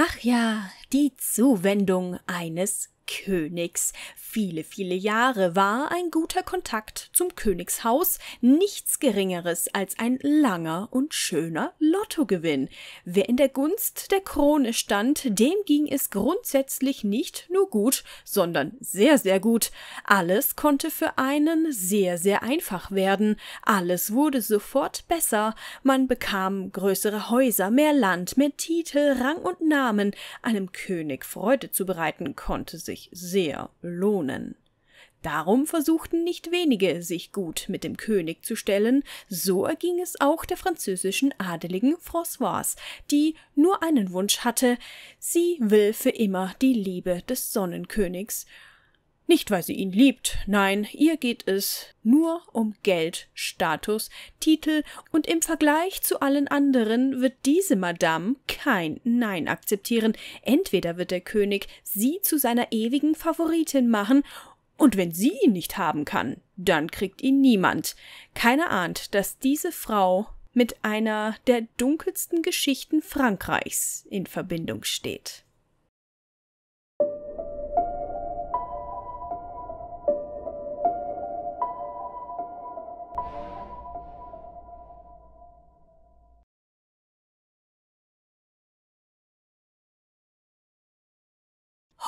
Ach ja, die Zuwendung eines Königs. Viele, viele Jahre war ein guter Kontakt zum Königshaus nichts Geringeres als ein langer und schöner Lottogewinn. Wer in der Gunst der Krone stand, dem ging es grundsätzlich nicht nur gut, sondern sehr, sehr gut. Alles konnte für einen sehr, sehr einfach werden. Alles wurde sofort besser. Man bekam größere Häuser, mehr Land, mehr Titel, Rang und Namen. Einem König Freude zu bereiten konnte sich sich sehr lohnen. Darum versuchten nicht wenige, sich gut mit dem König zu stellen, so erging es auch der französischen Adeligen Françoise, die nur einen Wunsch hatte, sie will für immer die Liebe des Sonnenkönigs, nicht, weil sie ihn liebt, nein, ihr geht es nur um Geld, Status, Titel und im Vergleich zu allen anderen wird diese Madame kein Nein akzeptieren. Entweder wird der König sie zu seiner ewigen Favoritin machen und wenn sie ihn nicht haben kann, dann kriegt ihn niemand. Keiner ahnt, dass diese Frau mit einer der dunkelsten Geschichten Frankreichs in Verbindung steht.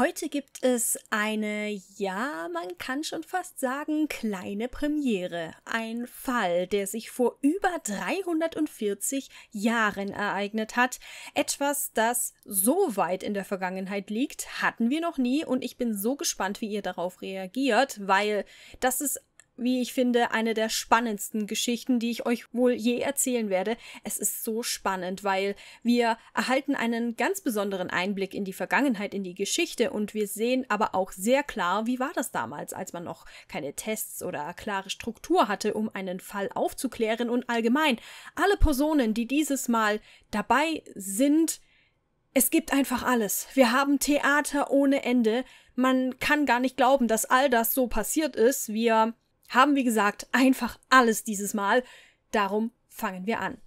Heute gibt es eine, ja, man kann schon fast sagen, kleine Premiere. Ein Fall, der sich vor über 340 Jahren ereignet hat. Etwas, das so weit in der Vergangenheit liegt, hatten wir noch nie und ich bin so gespannt, wie ihr darauf reagiert, weil das ist wie ich finde, eine der spannendsten Geschichten, die ich euch wohl je erzählen werde. Es ist so spannend, weil wir erhalten einen ganz besonderen Einblick in die Vergangenheit, in die Geschichte und wir sehen aber auch sehr klar, wie war das damals, als man noch keine Tests oder klare Struktur hatte, um einen Fall aufzuklären und allgemein alle Personen, die dieses Mal dabei sind, es gibt einfach alles. Wir haben Theater ohne Ende. Man kann gar nicht glauben, dass all das so passiert ist. Wir haben, wie gesagt, einfach alles dieses Mal. Darum fangen wir an.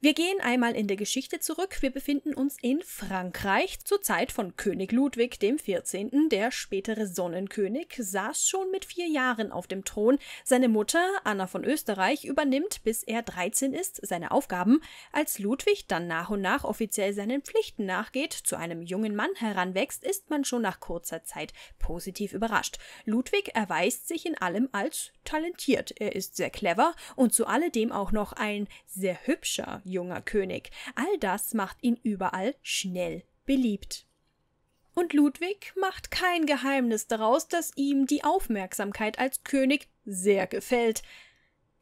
Wir gehen einmal in der Geschichte zurück. Wir befinden uns in Frankreich zur Zeit von König Ludwig XIV. Der spätere Sonnenkönig saß schon mit vier Jahren auf dem Thron. Seine Mutter, Anna von Österreich, übernimmt, bis er 13 ist, seine Aufgaben. Als Ludwig dann nach und nach offiziell seinen Pflichten nachgeht, zu einem jungen Mann heranwächst, ist man schon nach kurzer Zeit positiv überrascht. Ludwig erweist sich in allem als talentiert. Er ist sehr clever und zu alledem auch noch ein sehr hübscher junger König. All das macht ihn überall schnell beliebt. Und Ludwig macht kein Geheimnis daraus, dass ihm die Aufmerksamkeit als König sehr gefällt.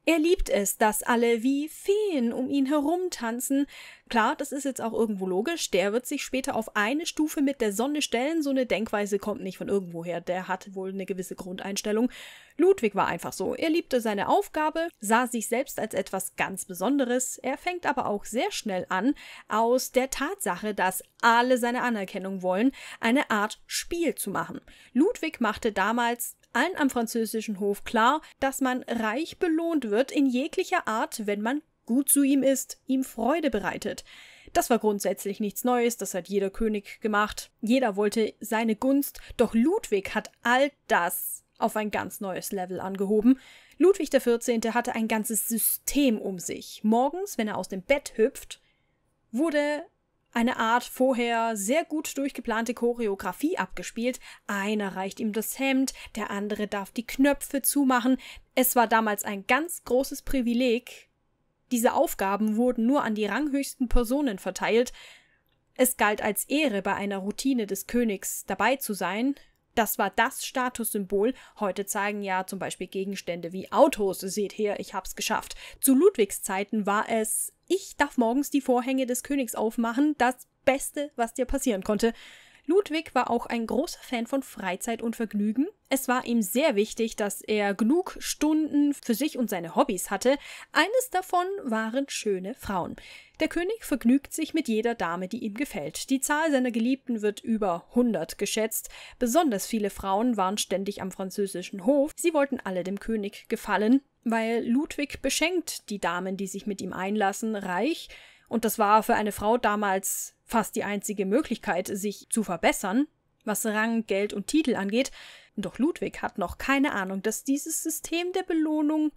Er liebt es, dass alle wie Feen um ihn herumtanzen, Klar, das ist jetzt auch irgendwo logisch. Der wird sich später auf eine Stufe mit der Sonne stellen. So eine Denkweise kommt nicht von irgendwoher. Der hat wohl eine gewisse Grundeinstellung. Ludwig war einfach so. Er liebte seine Aufgabe, sah sich selbst als etwas ganz Besonderes. Er fängt aber auch sehr schnell an, aus der Tatsache, dass alle seine Anerkennung wollen, eine Art Spiel zu machen. Ludwig machte damals allen am französischen Hof klar, dass man reich belohnt wird in jeglicher Art, wenn man gut zu ihm ist, ihm Freude bereitet. Das war grundsätzlich nichts Neues, das hat jeder König gemacht, jeder wollte seine Gunst, doch Ludwig hat all das auf ein ganz neues Level angehoben. Ludwig XIV. hatte ein ganzes System um sich. Morgens, wenn er aus dem Bett hüpft, wurde eine Art vorher sehr gut durchgeplante Choreografie abgespielt. Einer reicht ihm das Hemd, der andere darf die Knöpfe zumachen. Es war damals ein ganz großes Privileg, diese Aufgaben wurden nur an die ranghöchsten Personen verteilt. Es galt als Ehre, bei einer Routine des Königs dabei zu sein. Das war das Statussymbol. Heute zeigen ja zum Beispiel Gegenstände wie Autos. Seht her, ich hab's geschafft. Zu Ludwigs Zeiten war es, ich darf morgens die Vorhänge des Königs aufmachen, das Beste, was dir passieren konnte. Ludwig war auch ein großer Fan von Freizeit und Vergnügen. Es war ihm sehr wichtig, dass er genug Stunden für sich und seine Hobbys hatte. Eines davon waren schöne Frauen. Der König vergnügt sich mit jeder Dame, die ihm gefällt. Die Zahl seiner Geliebten wird über 100 geschätzt. Besonders viele Frauen waren ständig am französischen Hof. Sie wollten alle dem König gefallen, weil Ludwig beschenkt die Damen, die sich mit ihm einlassen, reich. Und das war für eine Frau damals fast die einzige Möglichkeit, sich zu verbessern, was Rang, Geld und Titel angeht, doch Ludwig hat noch keine Ahnung, dass dieses System der Belohnung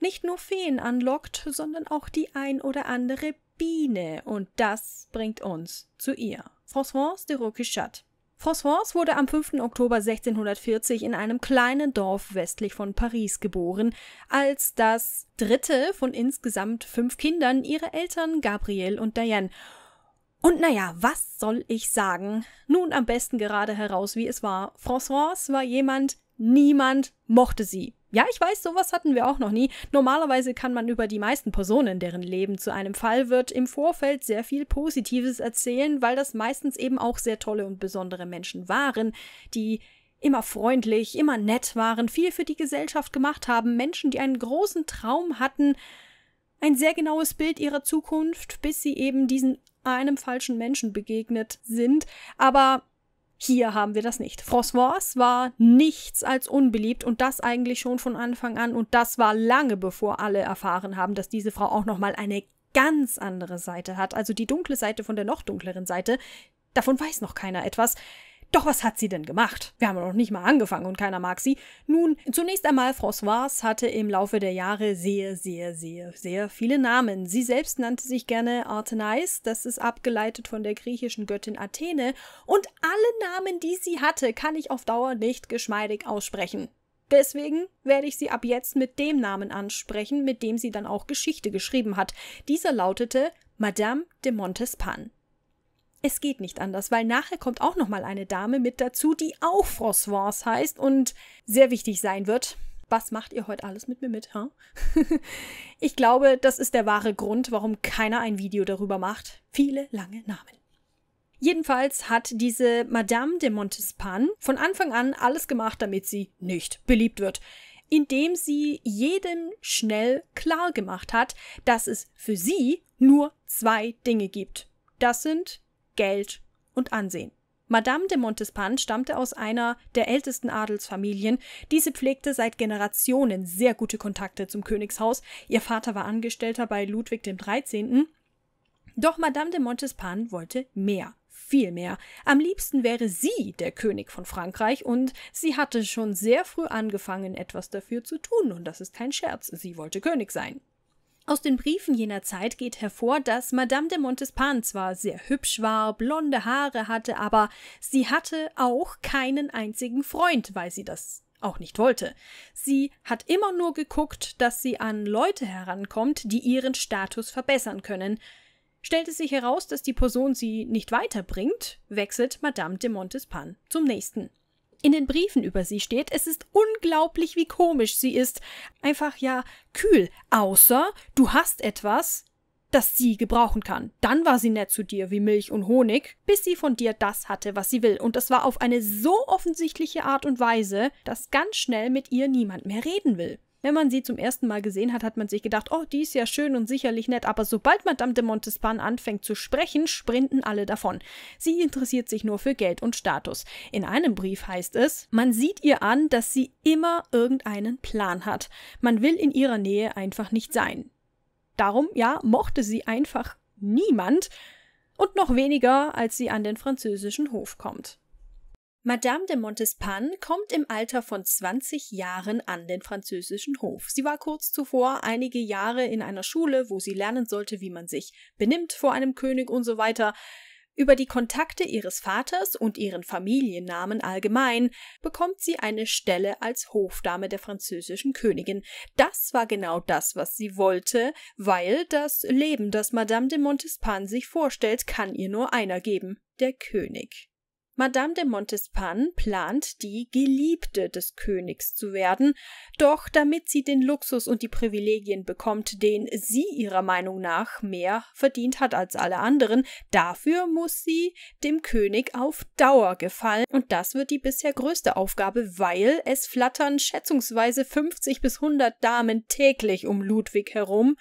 nicht nur Feen anlockt, sondern auch die ein oder andere Biene, und das bringt uns zu ihr. Françoise de Roquichat. Françoise wurde am 5. Oktober 1640 in einem kleinen Dorf westlich von Paris geboren, als das dritte von insgesamt fünf Kindern ihrer Eltern Gabriel und Diane. Und naja, was soll ich sagen? Nun am besten gerade heraus, wie es war. Françoise war jemand, niemand mochte sie. Ja, ich weiß, sowas hatten wir auch noch nie. Normalerweise kann man über die meisten Personen, deren Leben zu einem Fall wird, im Vorfeld sehr viel Positives erzählen, weil das meistens eben auch sehr tolle und besondere Menschen waren, die immer freundlich, immer nett waren, viel für die Gesellschaft gemacht haben, Menschen, die einen großen Traum hatten, ein sehr genaues Bild ihrer Zukunft, bis sie eben diesen einem falschen Menschen begegnet sind. Aber hier haben wir das nicht. François war nichts als unbeliebt und das eigentlich schon von Anfang an und das war lange bevor alle erfahren haben, dass diese Frau auch noch mal eine ganz andere Seite hat, also die dunkle Seite von der noch dunkleren Seite. Davon weiß noch keiner etwas. Doch was hat sie denn gemacht? Wir haben noch nicht mal angefangen und keiner mag sie. Nun, zunächst einmal, Françoise hatte im Laufe der Jahre sehr, sehr, sehr, sehr viele Namen. Sie selbst nannte sich gerne Artenis, das ist abgeleitet von der griechischen Göttin Athene, und alle Namen, die sie hatte, kann ich auf Dauer nicht geschmeidig aussprechen. Deswegen werde ich sie ab jetzt mit dem Namen ansprechen, mit dem sie dann auch Geschichte geschrieben hat. Dieser lautete Madame de Montespan es geht nicht anders, weil nachher kommt auch noch mal eine Dame mit dazu, die auch François heißt und sehr wichtig sein wird. Was macht ihr heute alles mit mir mit? Huh? ich glaube, das ist der wahre Grund, warum keiner ein Video darüber macht. Viele lange Namen. Jedenfalls hat diese Madame de Montespan von Anfang an alles gemacht, damit sie nicht beliebt wird indem sie jedem schnell klar gemacht hat, dass es für sie nur zwei Dinge gibt. Das sind Geld und Ansehen. Madame de Montespan stammte aus einer der ältesten Adelsfamilien. Diese pflegte seit Generationen sehr gute Kontakte zum Königshaus. Ihr Vater war Angestellter bei Ludwig XIII. Doch Madame de Montespan wollte mehr, viel mehr. Am liebsten wäre sie der König von Frankreich und sie hatte schon sehr früh angefangen, etwas dafür zu tun. Und das ist kein Scherz, sie wollte König sein. Aus den Briefen jener Zeit geht hervor, dass Madame de Montespan zwar sehr hübsch war, blonde Haare hatte, aber sie hatte auch keinen einzigen Freund, weil sie das auch nicht wollte. Sie hat immer nur geguckt, dass sie an Leute herankommt, die ihren Status verbessern können. Stellt es sich heraus, dass die Person sie nicht weiterbringt, wechselt Madame de Montespan zum nächsten in den Briefen über sie steht. Es ist unglaublich, wie komisch sie ist. Einfach ja kühl. Außer du hast etwas, das sie gebrauchen kann. Dann war sie nett zu dir wie Milch und Honig, bis sie von dir das hatte, was sie will. Und das war auf eine so offensichtliche Art und Weise, dass ganz schnell mit ihr niemand mehr reden will. Wenn man sie zum ersten Mal gesehen hat, hat man sich gedacht, oh, die ist ja schön und sicherlich nett, aber sobald Madame de Montespan anfängt zu sprechen, sprinten alle davon. Sie interessiert sich nur für Geld und Status. In einem Brief heißt es, man sieht ihr an, dass sie immer irgendeinen Plan hat. Man will in ihrer Nähe einfach nicht sein. Darum, ja, mochte sie einfach niemand und noch weniger, als sie an den französischen Hof kommt. Madame de Montespan kommt im Alter von 20 Jahren an den französischen Hof. Sie war kurz zuvor einige Jahre in einer Schule, wo sie lernen sollte, wie man sich benimmt vor einem König und so weiter. Über die Kontakte ihres Vaters und ihren Familiennamen allgemein bekommt sie eine Stelle als Hofdame der französischen Königin. Das war genau das, was sie wollte, weil das Leben, das Madame de Montespan sich vorstellt, kann ihr nur einer geben, der König. Madame de Montespan plant, die Geliebte des Königs zu werden, doch damit sie den Luxus und die Privilegien bekommt, den sie ihrer Meinung nach mehr verdient hat als alle anderen, dafür muss sie dem König auf Dauer gefallen, und das wird die bisher größte Aufgabe, weil es flattern schätzungsweise 50 bis 100 Damen täglich um Ludwig herum,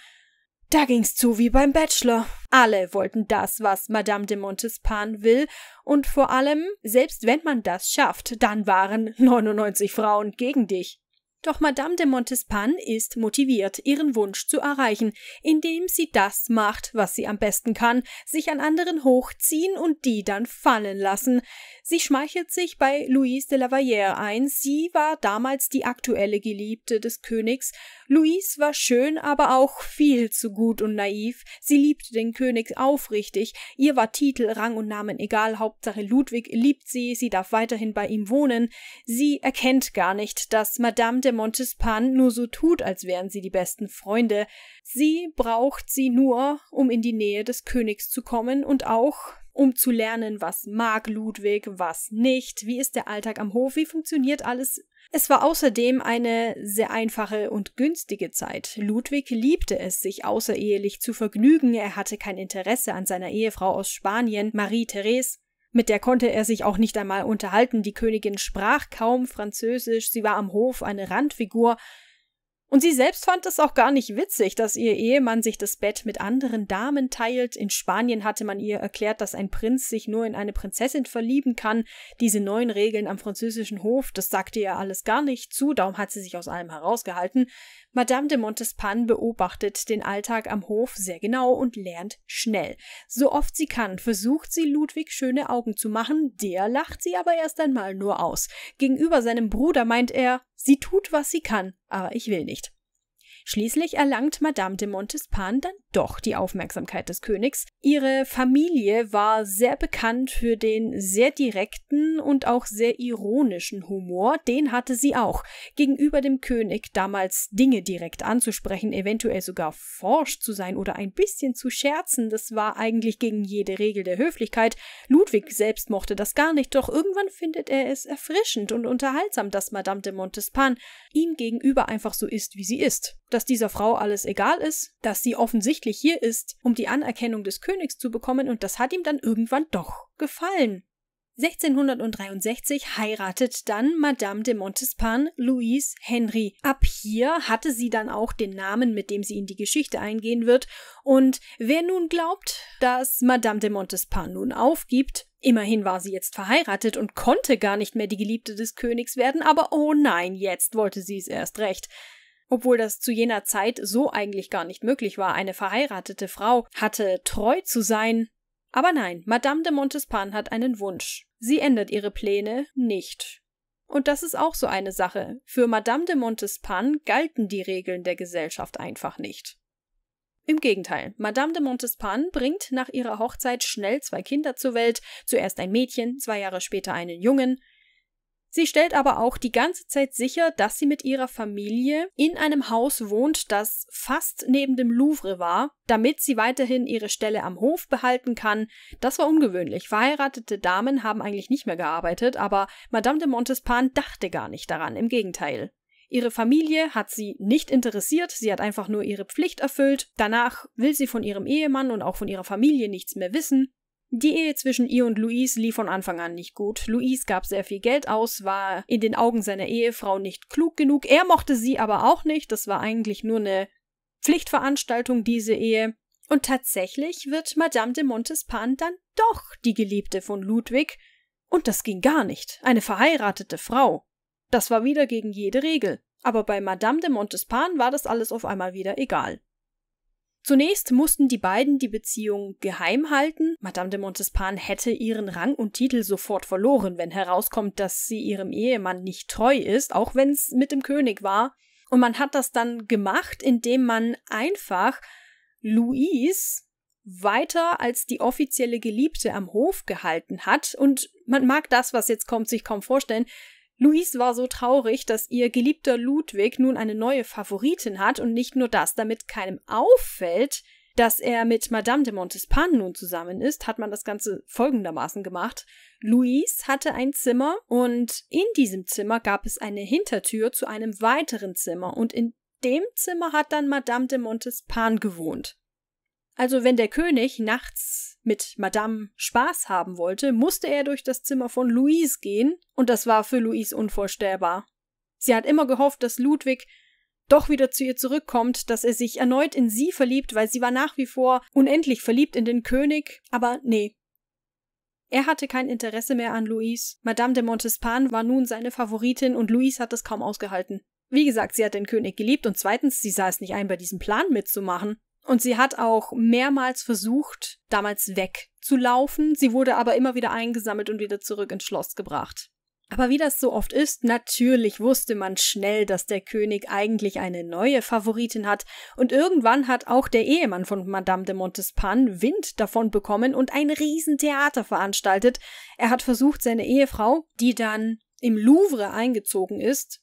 da ging's zu wie beim Bachelor. Alle wollten das, was Madame de Montespan will, und vor allem, selbst wenn man das schafft, dann waren 99 Frauen gegen dich. Doch Madame de Montespan ist motiviert, ihren Wunsch zu erreichen, indem sie das macht, was sie am besten kann, sich an anderen hochziehen und die dann fallen lassen. Sie schmeichelt sich bei Louise de la Vallière ein, sie war damals die aktuelle Geliebte des Königs. Louise war schön, aber auch viel zu gut und naiv. Sie liebte den König aufrichtig, ihr war Titel, Rang und Namen egal, Hauptsache Ludwig liebt sie, sie darf weiterhin bei ihm wohnen. Sie erkennt gar nicht, dass Madame de Montespan nur so tut, als wären sie die besten Freunde. Sie braucht sie nur, um in die Nähe des Königs zu kommen und auch, um zu lernen, was mag Ludwig, was nicht, wie ist der Alltag am Hof, wie funktioniert alles. Es war außerdem eine sehr einfache und günstige Zeit. Ludwig liebte es, sich außerehelich zu vergnügen, er hatte kein Interesse an seiner Ehefrau aus Spanien, Marie Therese, mit der konnte er sich auch nicht einmal unterhalten, die Königin sprach kaum Französisch, sie war am Hof eine Randfigur, und sie selbst fand es auch gar nicht witzig, dass ihr Ehemann sich das Bett mit anderen Damen teilt. In Spanien hatte man ihr erklärt, dass ein Prinz sich nur in eine Prinzessin verlieben kann. Diese neuen Regeln am französischen Hof, das sagte ihr alles gar nicht zu, darum hat sie sich aus allem herausgehalten. Madame de Montespan beobachtet den Alltag am Hof sehr genau und lernt schnell. So oft sie kann, versucht sie Ludwig schöne Augen zu machen, der lacht sie aber erst einmal nur aus. Gegenüber seinem Bruder meint er, Sie tut, was sie kann, aber ich will nicht. Schließlich erlangt Madame de Montespan dann doch die Aufmerksamkeit des Königs. Ihre Familie war sehr bekannt für den sehr direkten und auch sehr ironischen Humor, den hatte sie auch. Gegenüber dem König damals Dinge direkt anzusprechen, eventuell sogar forsch zu sein oder ein bisschen zu scherzen, das war eigentlich gegen jede Regel der Höflichkeit. Ludwig selbst mochte das gar nicht, doch irgendwann findet er es erfrischend und unterhaltsam, dass Madame de Montespan ihm gegenüber einfach so ist, wie sie ist dass dieser Frau alles egal ist, dass sie offensichtlich hier ist, um die Anerkennung des Königs zu bekommen, und das hat ihm dann irgendwann doch gefallen. 1663 heiratet dann Madame de Montespan Louise Henry. Ab hier hatte sie dann auch den Namen, mit dem sie in die Geschichte eingehen wird. Und wer nun glaubt, dass Madame de Montespan nun aufgibt, immerhin war sie jetzt verheiratet und konnte gar nicht mehr die Geliebte des Königs werden, aber oh nein, jetzt wollte sie es erst recht. Obwohl das zu jener Zeit so eigentlich gar nicht möglich war, eine verheiratete Frau hatte treu zu sein. Aber nein, Madame de Montespan hat einen Wunsch. Sie ändert ihre Pläne nicht. Und das ist auch so eine Sache. Für Madame de Montespan galten die Regeln der Gesellschaft einfach nicht. Im Gegenteil, Madame de Montespan bringt nach ihrer Hochzeit schnell zwei Kinder zur Welt, zuerst ein Mädchen, zwei Jahre später einen Jungen, Sie stellt aber auch die ganze Zeit sicher, dass sie mit ihrer Familie in einem Haus wohnt, das fast neben dem Louvre war, damit sie weiterhin ihre Stelle am Hof behalten kann. Das war ungewöhnlich. Verheiratete Damen haben eigentlich nicht mehr gearbeitet, aber Madame de Montespan dachte gar nicht daran, im Gegenteil. Ihre Familie hat sie nicht interessiert, sie hat einfach nur ihre Pflicht erfüllt. Danach will sie von ihrem Ehemann und auch von ihrer Familie nichts mehr wissen. Die Ehe zwischen ihr und Luis lief von Anfang an nicht gut. Luis gab sehr viel Geld aus, war in den Augen seiner Ehefrau nicht klug genug. Er mochte sie aber auch nicht. Das war eigentlich nur eine Pflichtveranstaltung, diese Ehe. Und tatsächlich wird Madame de Montespan dann doch die Geliebte von Ludwig. Und das ging gar nicht. Eine verheiratete Frau. Das war wieder gegen jede Regel. Aber bei Madame de Montespan war das alles auf einmal wieder egal. Zunächst mussten die beiden die Beziehung geheim halten. Madame de Montespan hätte ihren Rang und Titel sofort verloren, wenn herauskommt, dass sie ihrem Ehemann nicht treu ist, auch wenn es mit dem König war. Und man hat das dann gemacht, indem man einfach Louise weiter als die offizielle Geliebte am Hof gehalten hat. Und man mag das, was jetzt kommt, sich kaum vorstellen. Louise war so traurig, dass ihr geliebter Ludwig nun eine neue Favoritin hat und nicht nur das, damit keinem auffällt, dass er mit Madame de Montespan nun zusammen ist, hat man das Ganze folgendermaßen gemacht. Louise hatte ein Zimmer und in diesem Zimmer gab es eine Hintertür zu einem weiteren Zimmer und in dem Zimmer hat dann Madame de Montespan gewohnt. Also wenn der König nachts mit Madame Spaß haben wollte, musste er durch das Zimmer von Louise gehen, und das war für Louise unvorstellbar. Sie hat immer gehofft, dass Ludwig doch wieder zu ihr zurückkommt, dass er sich erneut in sie verliebt, weil sie war nach wie vor unendlich verliebt in den König, aber nee. Er hatte kein Interesse mehr an Louise. Madame de Montespan war nun seine Favoritin und Louise hat es kaum ausgehalten. Wie gesagt, sie hat den König geliebt und zweitens, sie sah es nicht ein, bei diesem Plan mitzumachen. Und sie hat auch mehrmals versucht, damals wegzulaufen. Sie wurde aber immer wieder eingesammelt und wieder zurück ins Schloss gebracht. Aber wie das so oft ist, natürlich wusste man schnell, dass der König eigentlich eine neue Favoritin hat, und irgendwann hat auch der Ehemann von Madame de Montespan Wind davon bekommen und ein Riesentheater veranstaltet. Er hat versucht, seine Ehefrau, die dann im Louvre eingezogen ist,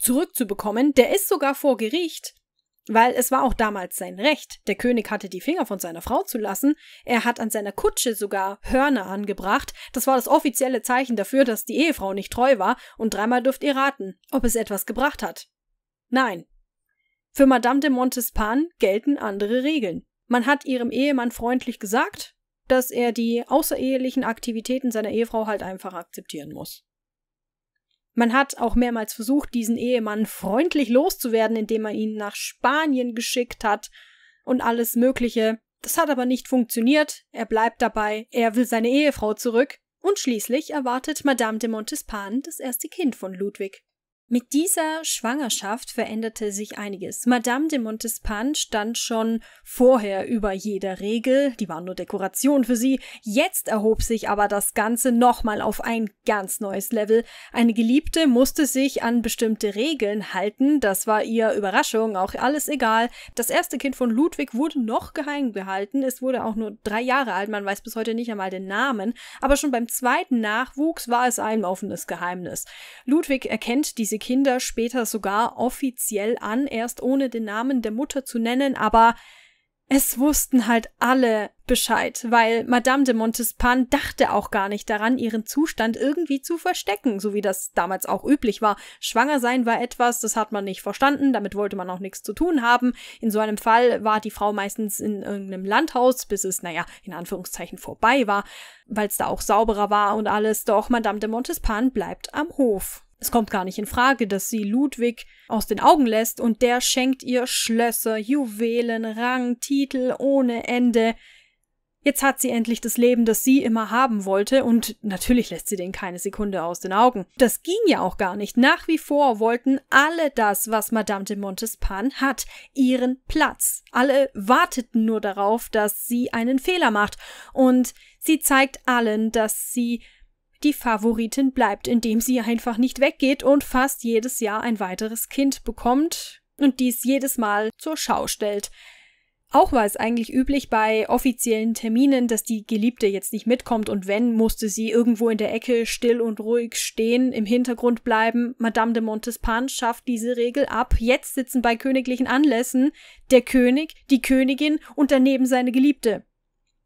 zurückzubekommen. Der ist sogar vor Gericht, weil es war auch damals sein Recht. Der König hatte die Finger von seiner Frau zu lassen. Er hat an seiner Kutsche sogar Hörner angebracht. Das war das offizielle Zeichen dafür, dass die Ehefrau nicht treu war. Und dreimal dürft ihr raten, ob es etwas gebracht hat. Nein. Für Madame de Montespan gelten andere Regeln. Man hat ihrem Ehemann freundlich gesagt, dass er die außerehelichen Aktivitäten seiner Ehefrau halt einfach akzeptieren muss. Man hat auch mehrmals versucht, diesen Ehemann freundlich loszuwerden, indem man ihn nach Spanien geschickt hat und alles Mögliche. Das hat aber nicht funktioniert, er bleibt dabei, er will seine Ehefrau zurück und schließlich erwartet Madame de Montespan das erste Kind von Ludwig. Mit dieser Schwangerschaft veränderte sich einiges. Madame de Montespan stand schon vorher über jeder Regel, die waren nur Dekoration für sie. Jetzt erhob sich aber das Ganze nochmal auf ein ganz neues Level. Eine Geliebte musste sich an bestimmte Regeln halten, das war ihr Überraschung, auch alles egal. Das erste Kind von Ludwig wurde noch geheim gehalten, es wurde auch nur drei Jahre alt, man weiß bis heute nicht einmal den Namen, aber schon beim zweiten Nachwuchs war es ein offenes Geheimnis. Ludwig erkennt diese diese Kinder später sogar offiziell an, erst ohne den Namen der Mutter zu nennen, aber es wussten halt alle Bescheid, weil Madame de Montespan dachte auch gar nicht daran, ihren Zustand irgendwie zu verstecken, so wie das damals auch üblich war. Schwanger sein war etwas, das hat man nicht verstanden, damit wollte man auch nichts zu tun haben. In so einem Fall war die Frau meistens in irgendeinem Landhaus, bis es, naja, in Anführungszeichen vorbei war, weil es da auch sauberer war und alles, doch Madame de Montespan bleibt am Hof. Es kommt gar nicht in Frage, dass sie Ludwig aus den Augen lässt und der schenkt ihr Schlösser, Juwelen, Rang, Titel ohne Ende. Jetzt hat sie endlich das Leben, das sie immer haben wollte, und natürlich lässt sie den keine Sekunde aus den Augen. Das ging ja auch gar nicht. Nach wie vor wollten alle das, was Madame de Montespan hat, ihren Platz. Alle warteten nur darauf, dass sie einen Fehler macht, und sie zeigt allen, dass sie die Favoritin bleibt, indem sie einfach nicht weggeht und fast jedes Jahr ein weiteres Kind bekommt und dies jedes Mal zur Schau stellt. Auch war es eigentlich üblich bei offiziellen Terminen, dass die Geliebte jetzt nicht mitkommt und wenn, musste sie irgendwo in der Ecke still und ruhig stehen, im Hintergrund bleiben. Madame de Montespan schafft diese Regel ab. Jetzt sitzen bei königlichen Anlässen der König, die Königin und daneben seine Geliebte.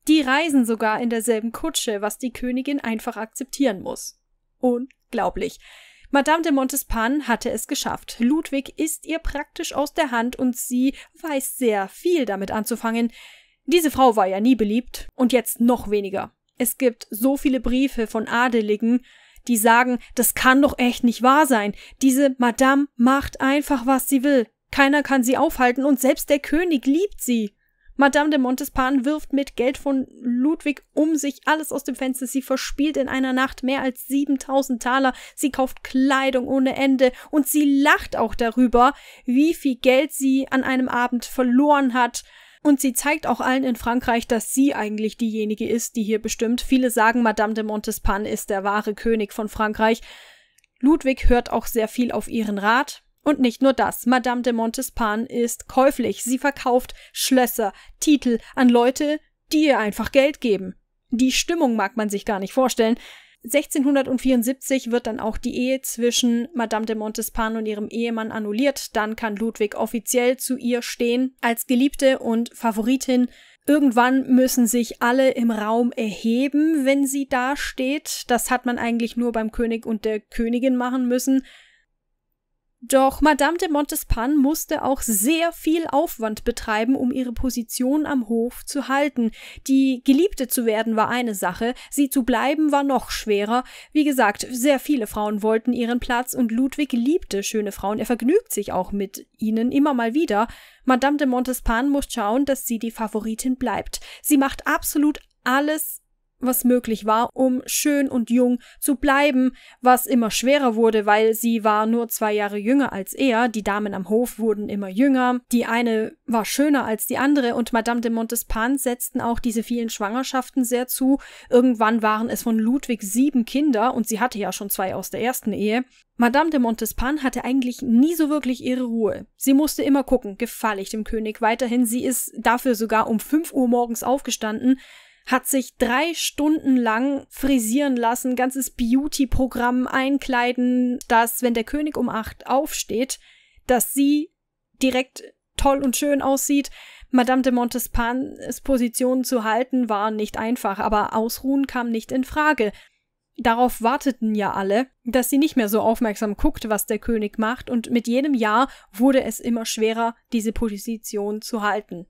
Die reisen sogar in derselben Kutsche, was die Königin einfach akzeptieren muss. Unglaublich. Madame de Montespan hatte es geschafft. Ludwig ist ihr praktisch aus der Hand und sie weiß sehr viel damit anzufangen. Diese Frau war ja nie beliebt und jetzt noch weniger. Es gibt so viele Briefe von Adeligen, die sagen, das kann doch echt nicht wahr sein. Diese Madame macht einfach, was sie will. Keiner kann sie aufhalten und selbst der König liebt sie. Madame de Montespan wirft mit Geld von Ludwig um sich alles aus dem Fenster. Sie verspielt in einer Nacht mehr als 7000 Taler. Sie kauft Kleidung ohne Ende und sie lacht auch darüber, wie viel Geld sie an einem Abend verloren hat. Und sie zeigt auch allen in Frankreich, dass sie eigentlich diejenige ist, die hier bestimmt. Viele sagen, Madame de Montespan ist der wahre König von Frankreich. Ludwig hört auch sehr viel auf ihren Rat. Und nicht nur das, Madame de Montespan ist käuflich, sie verkauft Schlösser, Titel an Leute, die ihr einfach Geld geben. Die Stimmung mag man sich gar nicht vorstellen. 1674 wird dann auch die Ehe zwischen Madame de Montespan und ihrem Ehemann annulliert. Dann kann Ludwig offiziell zu ihr stehen als Geliebte und Favoritin. Irgendwann müssen sich alle im Raum erheben, wenn sie da steht. Das hat man eigentlich nur beim König und der Königin machen müssen. Doch Madame de Montespan musste auch sehr viel Aufwand betreiben, um ihre Position am Hof zu halten. Die Geliebte zu werden war eine Sache, sie zu bleiben war noch schwerer. Wie gesagt, sehr viele Frauen wollten ihren Platz und Ludwig liebte schöne Frauen. Er vergnügt sich auch mit ihnen immer mal wieder. Madame de Montespan muss schauen, dass sie die Favoritin bleibt. Sie macht absolut alles was möglich war, um schön und jung zu bleiben, was immer schwerer wurde, weil sie war nur zwei Jahre jünger als er, die Damen am Hof wurden immer jünger, die eine war schöner als die andere und Madame de Montespan setzten auch diese vielen Schwangerschaften sehr zu. Irgendwann waren es von Ludwig sieben Kinder und sie hatte ja schon zwei aus der ersten Ehe. Madame de Montespan hatte eigentlich nie so wirklich ihre Ruhe. Sie musste immer gucken, gefalle ich dem König weiterhin. Sie ist dafür sogar um fünf Uhr morgens aufgestanden, hat sich drei Stunden lang frisieren lassen, ganzes Beauty-Programm einkleiden, dass, wenn der König um acht aufsteht, dass sie direkt toll und schön aussieht. Madame de Montespans Position zu halten war nicht einfach, aber ausruhen kam nicht in Frage. Darauf warteten ja alle, dass sie nicht mehr so aufmerksam guckt, was der König macht, und mit jedem Jahr wurde es immer schwerer, diese Position zu halten.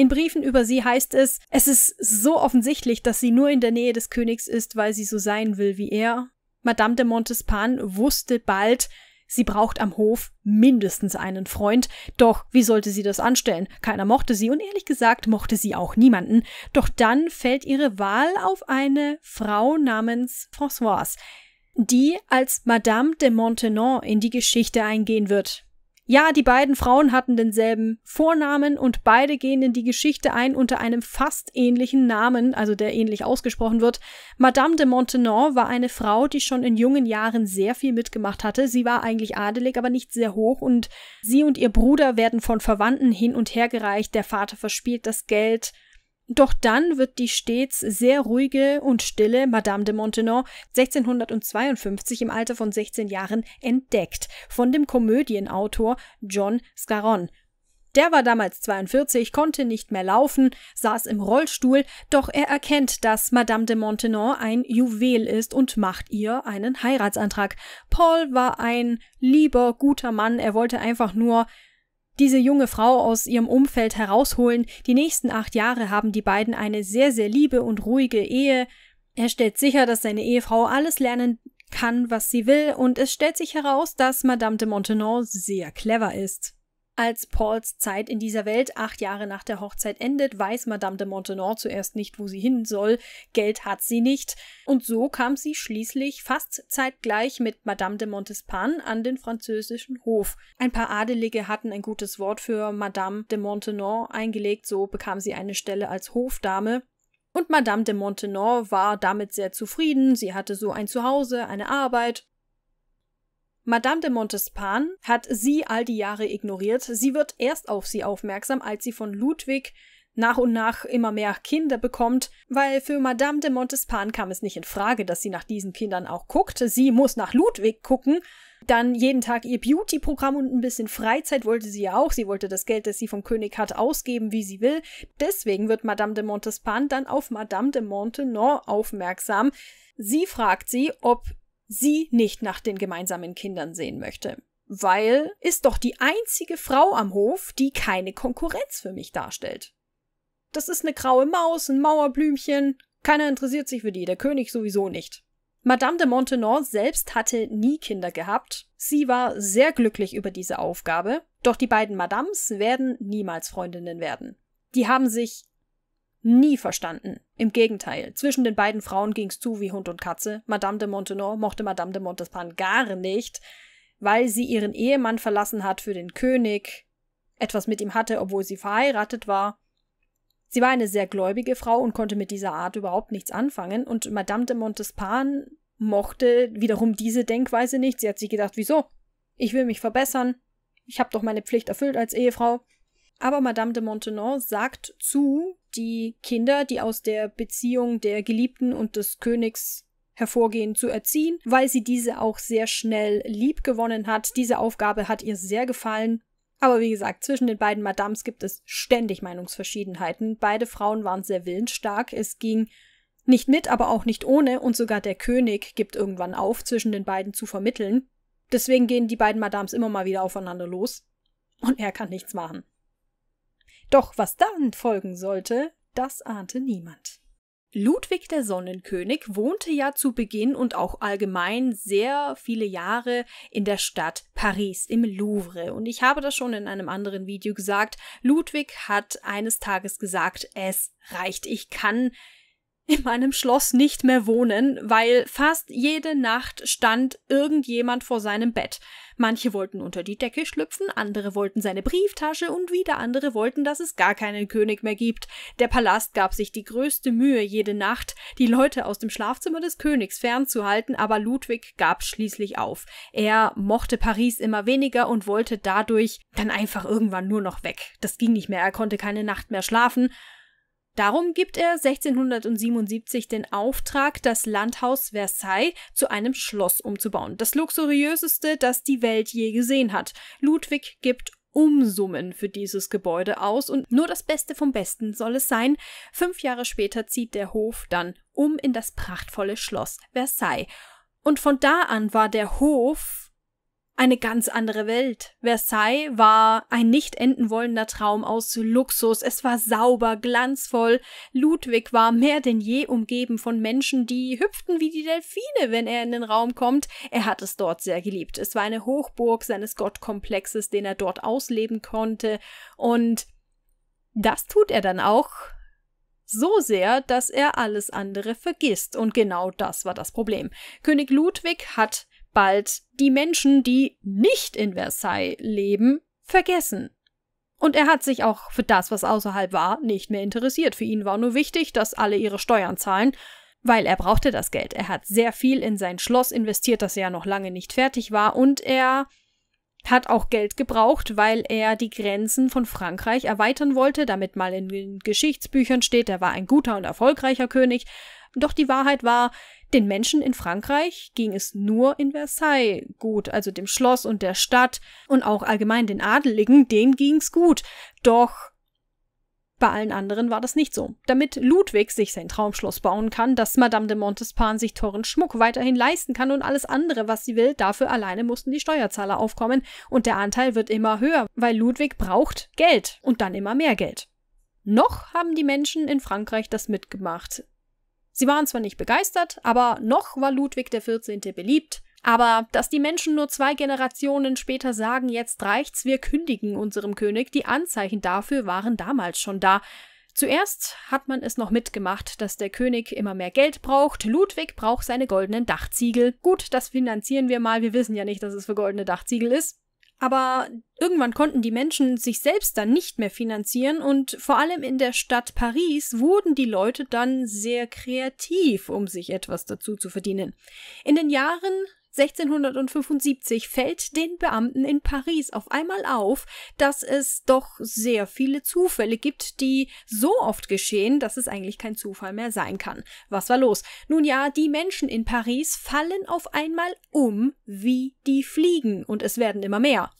In Briefen über sie heißt es, es ist so offensichtlich, dass sie nur in der Nähe des Königs ist, weil sie so sein will wie er. Madame de Montespan wusste bald, Sie braucht am Hof mindestens einen Freund. Doch wie sollte sie das anstellen? Keiner mochte sie und ehrlich gesagt mochte sie auch niemanden. Doch dann fällt ihre Wahl auf eine Frau namens Françoise, die als Madame de Montenon in die Geschichte eingehen wird. Ja, die beiden Frauen hatten denselben Vornamen und beide gehen in die Geschichte ein unter einem fast ähnlichen Namen, also der ähnlich ausgesprochen wird. Madame de Montenon war eine Frau, die schon in jungen Jahren sehr viel mitgemacht hatte. Sie war eigentlich adelig, aber nicht sehr hoch und sie und ihr Bruder werden von Verwandten hin und her gereicht. Der Vater verspielt das Geld doch dann wird die stets sehr ruhige und stille Madame de Maintenon 1652 im Alter von 16 Jahren entdeckt von dem Komödienautor John Scarron. Der war damals 42, konnte nicht mehr laufen, saß im Rollstuhl, doch er erkennt, dass Madame de Maintenon ein Juwel ist und macht ihr einen Heiratsantrag. Paul war ein lieber, guter Mann, er wollte einfach nur diese junge Frau aus ihrem Umfeld herausholen. Die nächsten acht Jahre haben die beiden eine sehr, sehr liebe und ruhige Ehe. Er stellt sicher, dass seine Ehefrau alles lernen kann, was sie will, und es stellt sich heraus, dass Madame de Montenon sehr clever ist. Als Pauls Zeit in dieser Welt acht Jahre nach der Hochzeit endet, weiß Madame de Montenor zuerst nicht, wo sie hin soll, Geld hat sie nicht, und so kam sie schließlich fast zeitgleich mit Madame de Montespan an den französischen Hof. Ein paar Adelige hatten ein gutes Wort für Madame de Montenor eingelegt, so bekam sie eine Stelle als Hofdame, und Madame de Montenor war damit sehr zufrieden. Sie hatte so ein Zuhause, eine Arbeit Madame de Montespan hat sie all die Jahre ignoriert. Sie wird erst auf sie aufmerksam, als sie von Ludwig nach und nach immer mehr Kinder bekommt, weil für Madame de Montespan kam es nicht in Frage, dass sie nach diesen Kindern auch guckt. Sie muss nach Ludwig gucken. Dann jeden Tag ihr Beauty-Programm und ein bisschen Freizeit wollte sie ja auch. Sie wollte das Geld, das sie vom König hat, ausgeben, wie sie will. Deswegen wird Madame de Montespan dann auf Madame de Montenon aufmerksam. Sie fragt sie, ob sie nicht nach den gemeinsamen Kindern sehen möchte. Weil ist doch die einzige Frau am Hof, die keine Konkurrenz für mich darstellt. Das ist eine graue Maus, ein Mauerblümchen. Keiner interessiert sich für die, der König sowieso nicht. Madame de Maintenon selbst hatte nie Kinder gehabt. Sie war sehr glücklich über diese Aufgabe. Doch die beiden Madams werden niemals Freundinnen werden. Die haben sich nie verstanden. Im Gegenteil, zwischen den beiden Frauen ging's zu wie Hund und Katze. Madame de Montenor mochte Madame de Montespan gar nicht, weil sie ihren Ehemann verlassen hat für den König, etwas mit ihm hatte, obwohl sie verheiratet war. Sie war eine sehr gläubige Frau und konnte mit dieser Art überhaupt nichts anfangen, und Madame de Montespan mochte wiederum diese Denkweise nicht. Sie hat sich gedacht, wieso? Ich will mich verbessern. Ich habe doch meine Pflicht erfüllt als Ehefrau. Aber Madame de Montenor sagt zu, die Kinder, die aus der Beziehung der Geliebten und des Königs hervorgehen, zu erziehen, weil sie diese auch sehr schnell lieb gewonnen hat. Diese Aufgabe hat ihr sehr gefallen. Aber wie gesagt, zwischen den beiden Madams gibt es ständig Meinungsverschiedenheiten. Beide Frauen waren sehr willensstark. Es ging nicht mit, aber auch nicht ohne, und sogar der König gibt irgendwann auf, zwischen den beiden zu vermitteln. Deswegen gehen die beiden Madams immer mal wieder aufeinander los. Und er kann nichts machen. Doch was dann folgen sollte, das ahnte niemand. Ludwig der Sonnenkönig wohnte ja zu Beginn und auch allgemein sehr viele Jahre in der Stadt Paris im Louvre. Und ich habe das schon in einem anderen Video gesagt. Ludwig hat eines Tages gesagt, es reicht. Ich kann in meinem Schloss nicht mehr wohnen, weil fast jede Nacht stand irgendjemand vor seinem Bett. Manche wollten unter die Decke schlüpfen, andere wollten seine Brieftasche und wieder andere wollten, dass es gar keinen König mehr gibt. Der Palast gab sich die größte Mühe jede Nacht, die Leute aus dem Schlafzimmer des Königs fernzuhalten, aber Ludwig gab schließlich auf. Er mochte Paris immer weniger und wollte dadurch dann einfach irgendwann nur noch weg. Das ging nicht mehr, er konnte keine Nacht mehr schlafen, Darum gibt er 1677 den Auftrag, das Landhaus Versailles zu einem Schloss umzubauen, das luxuriöseste, das die Welt je gesehen hat. Ludwig gibt Umsummen für dieses Gebäude aus und nur das Beste vom Besten soll es sein. Fünf Jahre später zieht der Hof dann um in das prachtvolle Schloss Versailles. Und von da an war der Hof eine ganz andere Welt. Versailles war ein nicht enden wollender Traum aus Luxus. Es war sauber, glanzvoll. Ludwig war mehr denn je umgeben von Menschen, die hüpften wie die Delfine, wenn er in den Raum kommt. Er hat es dort sehr geliebt. Es war eine Hochburg seines Gottkomplexes, den er dort ausleben konnte. Und das tut er dann auch so sehr, dass er alles andere vergisst. Und genau das war das Problem. König Ludwig hat bald die Menschen, die nicht in Versailles leben, vergessen. Und er hat sich auch für das, was außerhalb war, nicht mehr interessiert. Für ihn war nur wichtig, dass alle ihre Steuern zahlen, weil er brauchte das Geld. Er hat sehr viel in sein Schloss investiert, das ja noch lange nicht fertig war, und er hat auch Geld gebraucht, weil er die Grenzen von Frankreich erweitern wollte, damit mal in den Geschichtsbüchern steht, er war ein guter und erfolgreicher König, doch die Wahrheit war, den Menschen in Frankreich ging es nur in Versailles gut, also dem Schloss und der Stadt und auch allgemein den Adeligen, denen ging's gut. Doch bei allen anderen war das nicht so. Damit Ludwig sich sein Traumschloss bauen kann, dass Madame de Montespan sich teuren Schmuck weiterhin leisten kann und alles andere, was sie will, dafür alleine mussten die Steuerzahler aufkommen und der Anteil wird immer höher, weil Ludwig braucht Geld und dann immer mehr Geld. Noch haben die Menschen in Frankreich das mitgemacht. Sie waren zwar nicht begeistert, aber noch war Ludwig XIV. beliebt, aber dass die Menschen nur zwei Generationen später sagen, jetzt reicht's, wir kündigen unserem König, die Anzeichen dafür waren damals schon da. Zuerst hat man es noch mitgemacht, dass der König immer mehr Geld braucht, Ludwig braucht seine goldenen Dachziegel. Gut, das finanzieren wir mal, wir wissen ja nicht, dass es für goldene Dachziegel ist. Aber irgendwann konnten die Menschen sich selbst dann nicht mehr finanzieren und vor allem in der Stadt Paris wurden die Leute dann sehr kreativ, um sich etwas dazu zu verdienen. In den Jahren 1675 fällt den Beamten in Paris auf einmal auf, dass es doch sehr viele Zufälle gibt, die so oft geschehen, dass es eigentlich kein Zufall mehr sein kann. Was war los? Nun ja, die Menschen in Paris fallen auf einmal um wie die Fliegen und es werden immer mehr.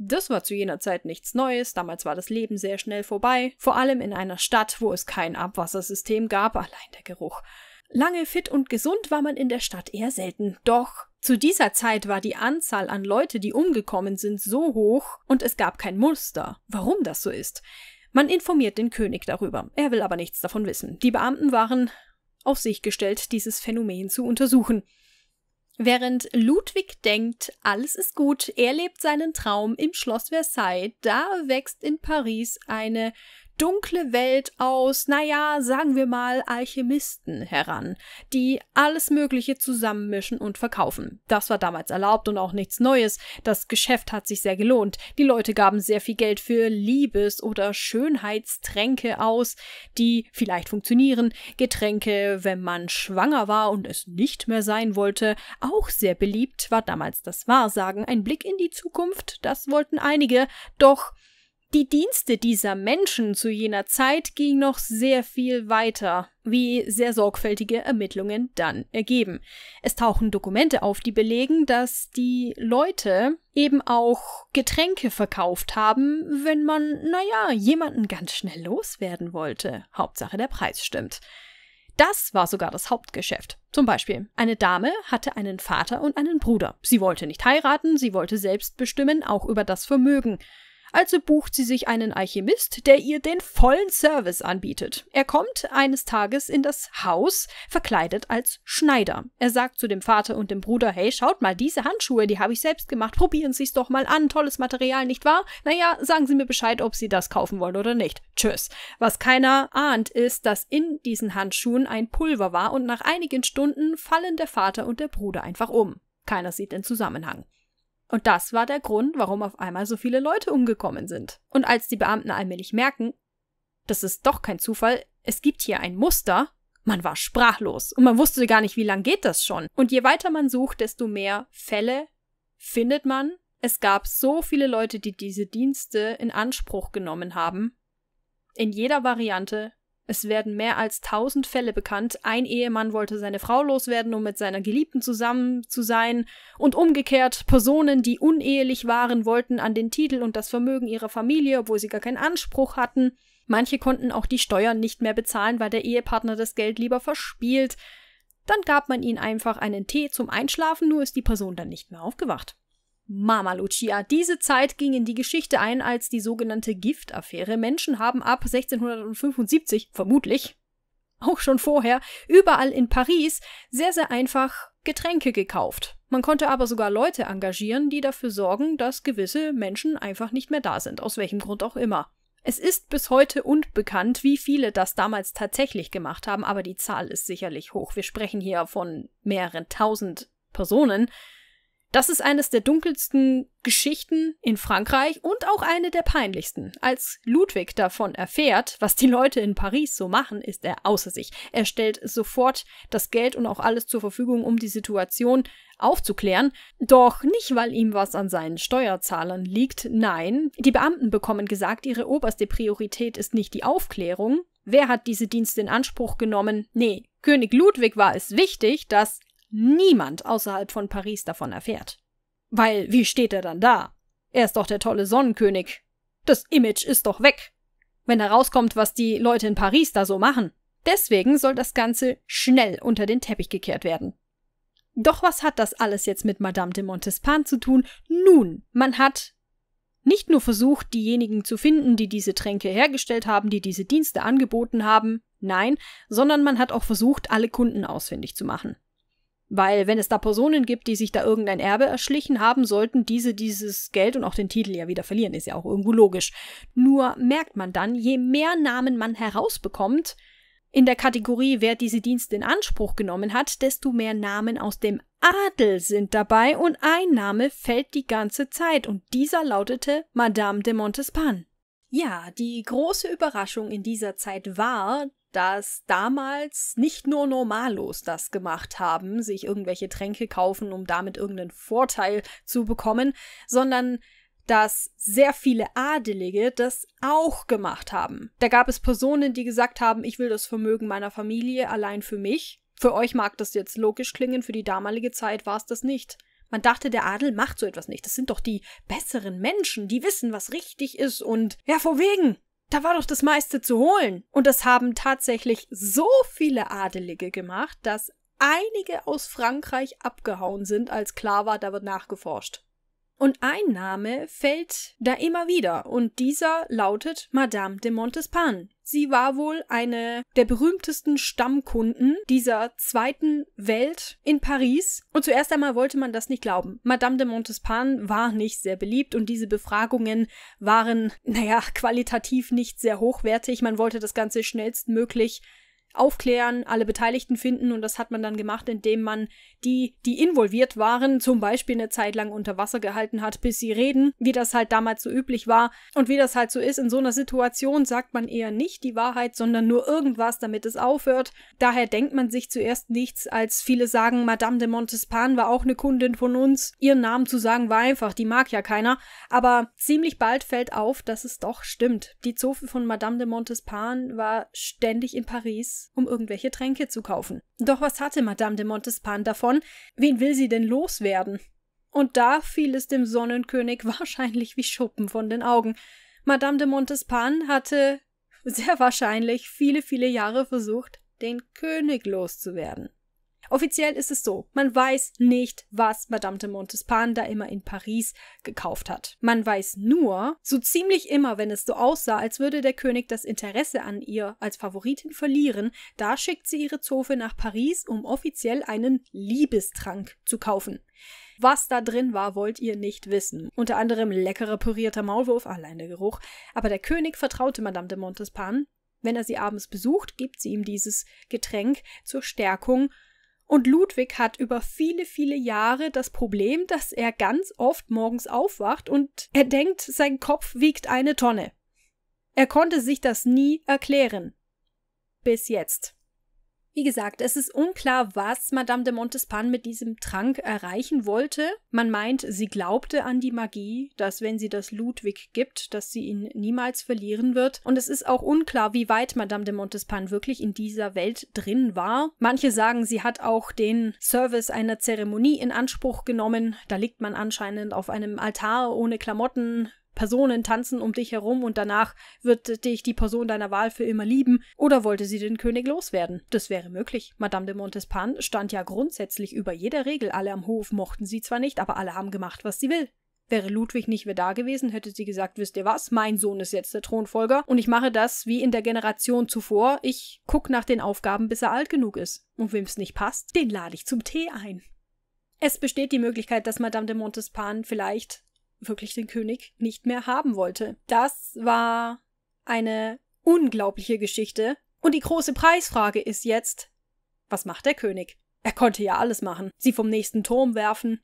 Das war zu jener Zeit nichts Neues, damals war das Leben sehr schnell vorbei, vor allem in einer Stadt, wo es kein Abwassersystem gab, allein der Geruch. Lange fit und gesund war man in der Stadt eher selten, doch zu dieser Zeit war die Anzahl an Leute, die umgekommen sind, so hoch und es gab kein Muster, warum das so ist. Man informiert den König darüber, er will aber nichts davon wissen. Die Beamten waren auf sich gestellt, dieses Phänomen zu untersuchen. Während Ludwig denkt, alles ist gut, er lebt seinen Traum im Schloss Versailles, da wächst in Paris eine dunkle Welt aus, naja, sagen wir mal, Alchemisten heran, die alles Mögliche zusammenmischen und verkaufen. Das war damals erlaubt und auch nichts Neues. Das Geschäft hat sich sehr gelohnt. Die Leute gaben sehr viel Geld für Liebes- oder Schönheitstränke aus, die vielleicht funktionieren. Getränke, wenn man schwanger war und es nicht mehr sein wollte, auch sehr beliebt war damals das Wahrsagen. Ein Blick in die Zukunft, das wollten einige, doch die Dienste dieser Menschen zu jener Zeit gingen noch sehr viel weiter, wie sehr sorgfältige Ermittlungen dann ergeben. Es tauchen Dokumente auf, die belegen, dass die Leute eben auch Getränke verkauft haben, wenn man, naja, jemanden ganz schnell loswerden wollte. Hauptsache der Preis stimmt. Das war sogar das Hauptgeschäft. Zum Beispiel, eine Dame hatte einen Vater und einen Bruder. Sie wollte nicht heiraten, sie wollte selbst bestimmen, auch über das Vermögen. Also bucht sie sich einen Alchemist, der ihr den vollen Service anbietet. Er kommt eines Tages in das Haus, verkleidet als Schneider. Er sagt zu dem Vater und dem Bruder, hey, schaut mal, diese Handschuhe, die habe ich selbst gemacht, probieren Sie es doch mal an, tolles Material, nicht wahr? Naja, sagen Sie mir Bescheid, ob Sie das kaufen wollen oder nicht. Tschüss. Was keiner ahnt, ist, dass in diesen Handschuhen ein Pulver war und nach einigen Stunden fallen der Vater und der Bruder einfach um. Keiner sieht den Zusammenhang. Und das war der Grund, warum auf einmal so viele Leute umgekommen sind. Und als die Beamten allmählich merken, das ist doch kein Zufall, es gibt hier ein Muster, man war sprachlos und man wusste gar nicht, wie lange geht das schon. Und je weiter man sucht, desto mehr Fälle findet man. Es gab so viele Leute, die diese Dienste in Anspruch genommen haben. In jeder Variante es werden mehr als 1000 Fälle bekannt. Ein Ehemann wollte seine Frau loswerden, um mit seiner Geliebten zusammen zu sein. Und umgekehrt, Personen, die unehelich waren, wollten an den Titel und das Vermögen ihrer Familie, obwohl sie gar keinen Anspruch hatten. Manche konnten auch die Steuern nicht mehr bezahlen, weil der Ehepartner das Geld lieber verspielt. Dann gab man ihnen einfach einen Tee zum Einschlafen, nur ist die Person dann nicht mehr aufgewacht. Mama Lucia. Diese Zeit ging in die Geschichte ein als die sogenannte Giftaffäre. Menschen haben ab 1675, vermutlich, auch schon vorher, überall in Paris sehr, sehr einfach Getränke gekauft. Man konnte aber sogar Leute engagieren, die dafür sorgen, dass gewisse Menschen einfach nicht mehr da sind, aus welchem Grund auch immer. Es ist bis heute unbekannt, wie viele das damals tatsächlich gemacht haben, aber die Zahl ist sicherlich hoch. Wir sprechen hier von mehreren tausend Personen, das ist eines der dunkelsten Geschichten in Frankreich und auch eine der peinlichsten. Als Ludwig davon erfährt, was die Leute in Paris so machen, ist er außer sich. Er stellt sofort das Geld und auch alles zur Verfügung, um die Situation aufzuklären. Doch nicht, weil ihm was an seinen Steuerzahlern liegt, nein. Die Beamten bekommen gesagt, ihre oberste Priorität ist nicht die Aufklärung. Wer hat diese Dienste in Anspruch genommen? Nee, König Ludwig war es wichtig, dass niemand außerhalb von Paris davon erfährt. Weil, wie steht er dann da? Er ist doch der tolle Sonnenkönig. Das Image ist doch weg. Wenn herauskommt, was die Leute in Paris da so machen. Deswegen soll das Ganze schnell unter den Teppich gekehrt werden. Doch was hat das alles jetzt mit Madame de Montespan zu tun? Nun, man hat nicht nur versucht, diejenigen zu finden, die diese Tränke hergestellt haben, die diese Dienste angeboten haben, nein, sondern man hat auch versucht, alle Kunden ausfindig zu machen. Weil wenn es da Personen gibt, die sich da irgendein Erbe erschlichen haben, sollten diese dieses Geld und auch den Titel ja wieder verlieren. Ist ja auch irgendwo logisch. Nur merkt man dann, je mehr Namen man herausbekommt, in der Kategorie, wer diese Dienste in Anspruch genommen hat, desto mehr Namen aus dem Adel sind dabei und ein Name fällt die ganze Zeit und dieser lautete Madame de Montespan. Ja, die große Überraschung in dieser Zeit war, dass damals nicht nur Normalos das gemacht haben, sich irgendwelche Tränke kaufen, um damit irgendeinen Vorteil zu bekommen, sondern dass sehr viele Adelige das auch gemacht haben. Da gab es Personen, die gesagt haben, ich will das Vermögen meiner Familie allein für mich. Für euch mag das jetzt logisch klingen, für die damalige Zeit war es das nicht. Man dachte, der Adel macht so etwas nicht. Das sind doch die besseren Menschen, die wissen, was richtig ist und ja, vor wegen da war doch das meiste zu holen. Und das haben tatsächlich so viele Adelige gemacht, dass einige aus Frankreich abgehauen sind, als klar war, da wird nachgeforscht. Und ein Name fällt da immer wieder, und dieser lautet Madame de Montespan, Sie war wohl eine der berühmtesten Stammkunden dieser zweiten Welt in Paris. Und zuerst einmal wollte man das nicht glauben. Madame de Montespan war nicht sehr beliebt und diese Befragungen waren, naja, qualitativ nicht sehr hochwertig. Man wollte das Ganze schnellstmöglich aufklären, alle Beteiligten finden und das hat man dann gemacht, indem man die, die involviert waren, zum Beispiel eine Zeit lang unter Wasser gehalten hat, bis sie reden, wie das halt damals so üblich war und wie das halt so ist. In so einer Situation sagt man eher nicht die Wahrheit, sondern nur irgendwas, damit es aufhört. Daher denkt man sich zuerst nichts, als viele sagen, Madame de Montespan war auch eine Kundin von uns. Ihren Namen zu sagen war einfach, die mag ja keiner. Aber ziemlich bald fällt auf, dass es doch stimmt. Die Zofe von Madame de Montespan war ständig in Paris um irgendwelche Tränke zu kaufen. Doch was hatte Madame de Montespan davon? Wen will sie denn loswerden? Und da fiel es dem Sonnenkönig wahrscheinlich wie Schuppen von den Augen. Madame de Montespan hatte sehr wahrscheinlich viele, viele Jahre versucht, den König loszuwerden. Offiziell ist es so, man weiß nicht, was Madame de Montespan da immer in Paris gekauft hat. Man weiß nur, so ziemlich immer, wenn es so aussah, als würde der König das Interesse an ihr als Favoritin verlieren, da schickt sie ihre Zofe nach Paris, um offiziell einen Liebestrank zu kaufen. Was da drin war, wollt ihr nicht wissen. Unter anderem leckerer pürierter Maulwurf, allein der Geruch. Aber der König vertraute Madame de Montespan. Wenn er sie abends besucht, gibt sie ihm dieses Getränk zur Stärkung und Ludwig hat über viele, viele Jahre das Problem, dass er ganz oft morgens aufwacht und er denkt, sein Kopf wiegt eine Tonne. Er konnte sich das nie erklären. Bis jetzt. Wie gesagt, es ist unklar, was Madame de Montespan mit diesem Trank erreichen wollte. Man meint, sie glaubte an die Magie, dass wenn sie das Ludwig gibt, dass sie ihn niemals verlieren wird. Und es ist auch unklar, wie weit Madame de Montespan wirklich in dieser Welt drin war. Manche sagen, sie hat auch den Service einer Zeremonie in Anspruch genommen. Da liegt man anscheinend auf einem Altar ohne Klamotten, Personen tanzen um dich herum und danach wird dich die Person deiner Wahl für immer lieben, oder wollte sie den König loswerden? Das wäre möglich. Madame de Montespan stand ja grundsätzlich über jeder Regel. Alle am Hof mochten sie zwar nicht, aber alle haben gemacht, was sie will. Wäre Ludwig nicht mehr da gewesen, hätte sie gesagt, wisst ihr was, mein Sohn ist jetzt der Thronfolger und ich mache das wie in der Generation zuvor. Ich guck nach den Aufgaben, bis er alt genug ist. Und wem's nicht passt, den lade ich zum Tee ein. Es besteht die Möglichkeit, dass Madame de Montespan vielleicht wirklich den König nicht mehr haben wollte. Das war eine unglaubliche Geschichte. Und die große Preisfrage ist jetzt, was macht der König? Er konnte ja alles machen. Sie vom nächsten Turm werfen.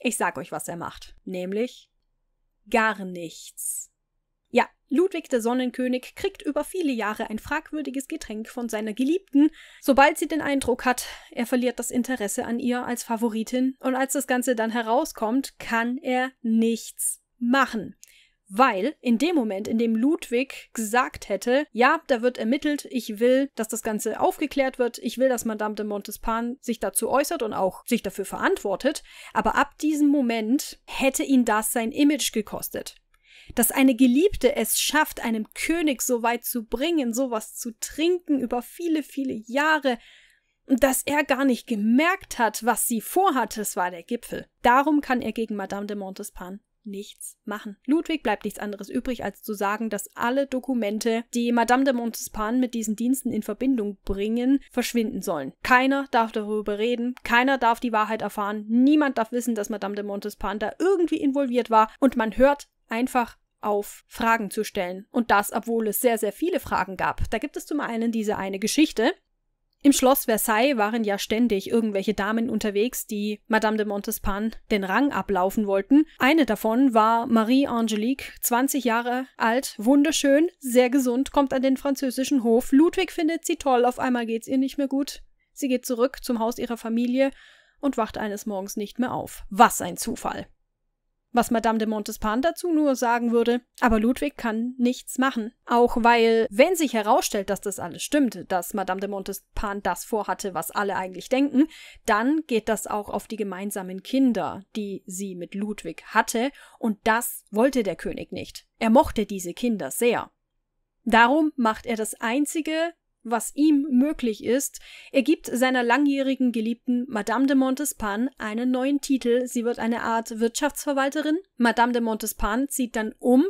Ich sag euch, was er macht. Nämlich gar nichts. Ja, Ludwig der Sonnenkönig kriegt über viele Jahre ein fragwürdiges Getränk von seiner Geliebten, sobald sie den Eindruck hat, er verliert das Interesse an ihr als Favoritin, und als das Ganze dann herauskommt, kann er nichts machen. Weil in dem Moment, in dem Ludwig gesagt hätte, ja, da wird ermittelt, ich will, dass das Ganze aufgeklärt wird, ich will, dass Madame de Montespan sich dazu äußert und auch sich dafür verantwortet, aber ab diesem Moment hätte ihn das sein Image gekostet dass eine Geliebte es schafft, einem König so weit zu bringen, sowas zu trinken über viele, viele Jahre, dass er gar nicht gemerkt hat, was sie vorhatte, es war der Gipfel. Darum kann er gegen Madame de Montespan nichts machen. Ludwig bleibt nichts anderes übrig, als zu sagen, dass alle Dokumente, die Madame de Montespan mit diesen Diensten in Verbindung bringen, verschwinden sollen. Keiner darf darüber reden, keiner darf die Wahrheit erfahren, niemand darf wissen, dass Madame de Montespan da irgendwie involviert war und man hört einfach auf Fragen zu stellen. Und das, obwohl es sehr, sehr viele Fragen gab. Da gibt es zum einen diese eine Geschichte. Im Schloss Versailles waren ja ständig irgendwelche Damen unterwegs, die Madame de Montespan den Rang ablaufen wollten. Eine davon war Marie-Angelique, 20 Jahre alt, wunderschön, sehr gesund, kommt an den französischen Hof. Ludwig findet sie toll, auf einmal geht's ihr nicht mehr gut. Sie geht zurück zum Haus ihrer Familie und wacht eines Morgens nicht mehr auf. Was ein Zufall was Madame de Montespan dazu nur sagen würde, aber Ludwig kann nichts machen. Auch weil, wenn sich herausstellt, dass das alles stimmt, dass Madame de Montespan das vorhatte, was alle eigentlich denken, dann geht das auch auf die gemeinsamen Kinder, die sie mit Ludwig hatte, und das wollte der König nicht. Er mochte diese Kinder sehr. Darum macht er das einzige was ihm möglich ist. Er gibt seiner langjährigen Geliebten Madame de Montespan einen neuen Titel. Sie wird eine Art Wirtschaftsverwalterin. Madame de Montespan zieht dann um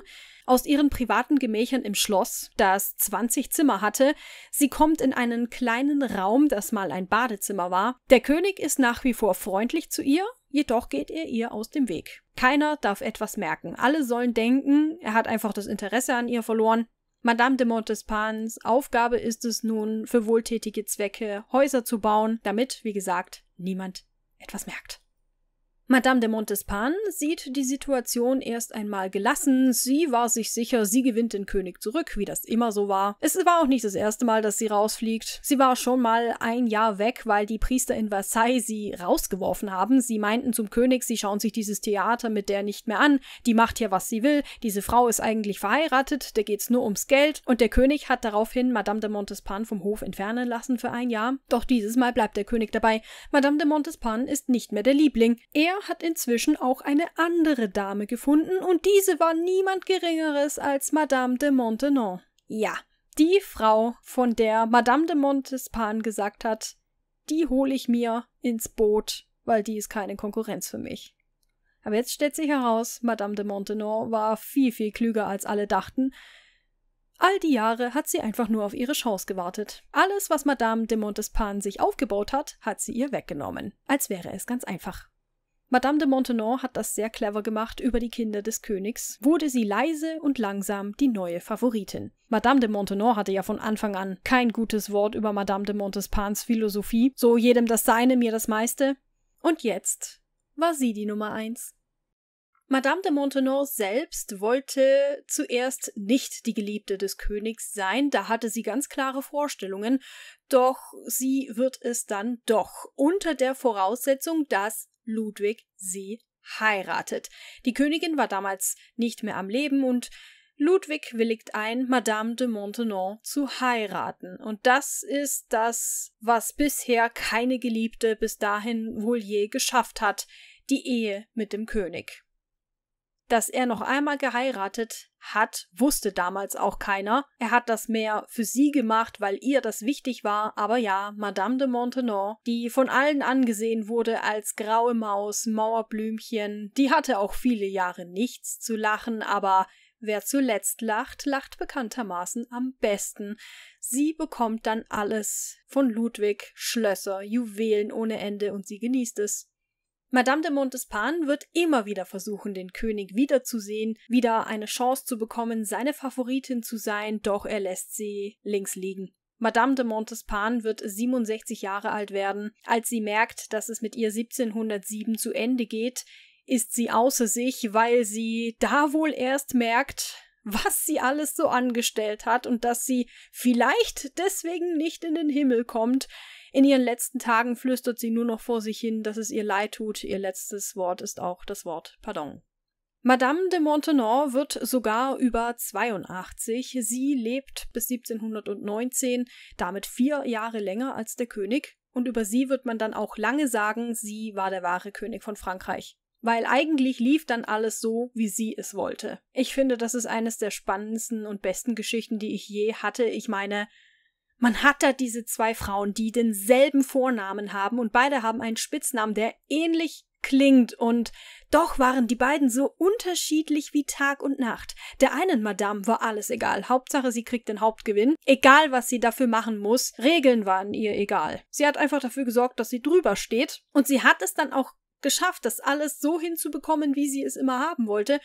aus ihren privaten Gemächern im Schloss, das 20 Zimmer hatte. Sie kommt in einen kleinen Raum, das mal ein Badezimmer war. Der König ist nach wie vor freundlich zu ihr, jedoch geht er ihr aus dem Weg. Keiner darf etwas merken. Alle sollen denken, er hat einfach das Interesse an ihr verloren. Madame de Montespans Aufgabe ist es nun, für wohltätige Zwecke Häuser zu bauen, damit, wie gesagt, niemand etwas merkt. Madame de Montespan sieht die Situation erst einmal gelassen. Sie war sich sicher, sie gewinnt den König zurück, wie das immer so war. Es war auch nicht das erste Mal, dass sie rausfliegt. Sie war schon mal ein Jahr weg, weil die Priester in Versailles sie rausgeworfen haben. Sie meinten zum König, sie schauen sich dieses Theater mit der nicht mehr an. Die macht hier, was sie will. Diese Frau ist eigentlich verheiratet, der geht's nur ums Geld. Und der König hat daraufhin Madame de Montespan vom Hof entfernen lassen für ein Jahr. Doch dieses Mal bleibt der König dabei. Madame de Montespan ist nicht mehr der Liebling. Er hat inzwischen auch eine andere Dame gefunden, und diese war niemand Geringeres als Madame de Montenon. Ja, die Frau, von der Madame de Montespan gesagt hat, die hole ich mir ins Boot, weil die ist keine Konkurrenz für mich. Aber jetzt stellt sich heraus, Madame de Montenon war viel, viel klüger als alle dachten. All die Jahre hat sie einfach nur auf ihre Chance gewartet. Alles, was Madame de Montespan sich aufgebaut hat, hat sie ihr weggenommen. Als wäre es ganz einfach. Madame de Maintenon hat das sehr clever gemacht über die Kinder des Königs, wurde sie leise und langsam die neue Favoritin. Madame de Maintenon hatte ja von Anfang an kein gutes Wort über Madame de Montespans Philosophie, so jedem das Seine, mir das meiste. Und jetzt war sie die Nummer eins. Madame de Maintenon selbst wollte zuerst nicht die Geliebte des Königs sein, da hatte sie ganz klare Vorstellungen, doch sie wird es dann doch, unter der Voraussetzung, dass Ludwig sie heiratet. Die Königin war damals nicht mehr am Leben und Ludwig willigt ein, Madame de Montenon zu heiraten. Und das ist das, was bisher keine Geliebte bis dahin wohl je geschafft hat, die Ehe mit dem König. Dass er noch einmal geheiratet hat, wusste damals auch keiner. Er hat das mehr für sie gemacht, weil ihr das wichtig war. Aber ja, Madame de Maintenon, die von allen angesehen wurde als graue Maus, Mauerblümchen, die hatte auch viele Jahre nichts zu lachen, aber Wer zuletzt lacht, lacht bekanntermaßen am besten. Sie bekommt dann alles von Ludwig, Schlösser, Juwelen ohne Ende und sie genießt es. Madame de Montespan wird immer wieder versuchen, den König wiederzusehen, wieder eine Chance zu bekommen, seine Favoritin zu sein, doch er lässt sie links liegen. Madame de Montespan wird 67 Jahre alt werden. Als sie merkt, dass es mit ihr 1707 zu Ende geht, ist sie außer sich, weil sie da wohl erst merkt, was sie alles so angestellt hat und dass sie vielleicht deswegen nicht in den Himmel kommt. In ihren letzten Tagen flüstert sie nur noch vor sich hin, dass es ihr leid tut, ihr letztes Wort ist auch das Wort Pardon. Madame de Maintenon wird sogar über 82. Sie lebt bis 1719, damit vier Jahre länger als der König. Und über sie wird man dann auch lange sagen, sie war der wahre König von Frankreich. Weil eigentlich lief dann alles so, wie sie es wollte. Ich finde, das ist eines der spannendsten und besten Geschichten, die ich je hatte. Ich meine, man hat da diese zwei Frauen, die denselben Vornamen haben und beide haben einen Spitznamen, der ähnlich klingt und doch waren die beiden so unterschiedlich wie Tag und Nacht. Der einen Madame war alles egal. Hauptsache, sie kriegt den Hauptgewinn. Egal, was sie dafür machen muss. Regeln waren ihr egal. Sie hat einfach dafür gesorgt, dass sie drüber steht. Und sie hat es dann auch geschafft, das alles so hinzubekommen, wie sie es immer haben wollte.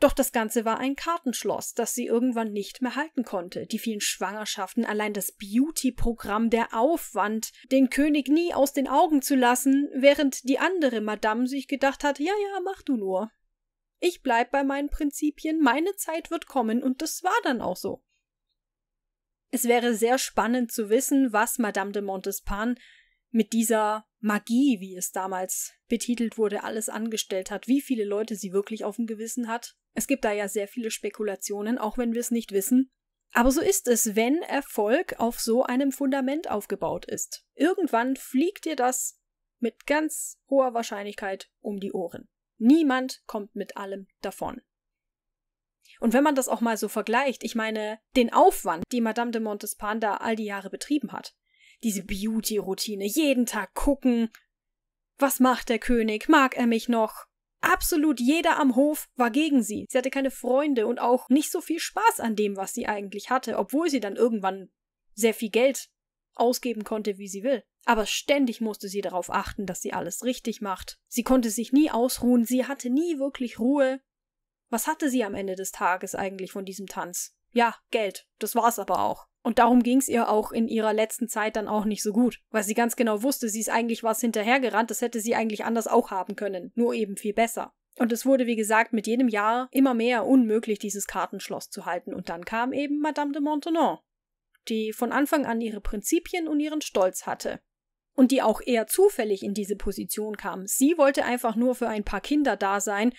Doch das Ganze war ein Kartenschloss, das sie irgendwann nicht mehr halten konnte. Die vielen Schwangerschaften, allein das Beauty-Programm, der Aufwand, den König nie aus den Augen zu lassen, während die andere Madame sich gedacht hat, ja, ja, mach du nur. Ich bleib bei meinen Prinzipien, meine Zeit wird kommen und das war dann auch so. Es wäre sehr spannend zu wissen, was Madame de Montespan mit dieser Magie, wie es damals betitelt wurde, alles angestellt hat, wie viele Leute sie wirklich auf dem Gewissen hat. Es gibt da ja sehr viele Spekulationen, auch wenn wir es nicht wissen. Aber so ist es, wenn Erfolg auf so einem Fundament aufgebaut ist. Irgendwann fliegt dir das mit ganz hoher Wahrscheinlichkeit um die Ohren. Niemand kommt mit allem davon. Und wenn man das auch mal so vergleicht, ich meine, den Aufwand, die Madame de Montespan da all die Jahre betrieben hat, diese Beauty-Routine. Jeden Tag gucken, was macht der König, mag er mich noch. Absolut jeder am Hof war gegen sie. Sie hatte keine Freunde und auch nicht so viel Spaß an dem, was sie eigentlich hatte, obwohl sie dann irgendwann sehr viel Geld ausgeben konnte, wie sie will. Aber ständig musste sie darauf achten, dass sie alles richtig macht. Sie konnte sich nie ausruhen, sie hatte nie wirklich Ruhe. Was hatte sie am Ende des Tages eigentlich von diesem Tanz? Ja, Geld, das war's aber auch. Und darum ging es ihr auch in ihrer letzten Zeit dann auch nicht so gut, weil sie ganz genau wusste, sie ist eigentlich was hinterhergerannt, das hätte sie eigentlich anders auch haben können, nur eben viel besser. Und es wurde, wie gesagt, mit jedem Jahr immer mehr unmöglich, dieses Kartenschloss zu halten. Und dann kam eben Madame de Montenon, die von Anfang an ihre Prinzipien und ihren Stolz hatte. Und die auch eher zufällig in diese Position kam. Sie wollte einfach nur für ein paar Kinder da sein,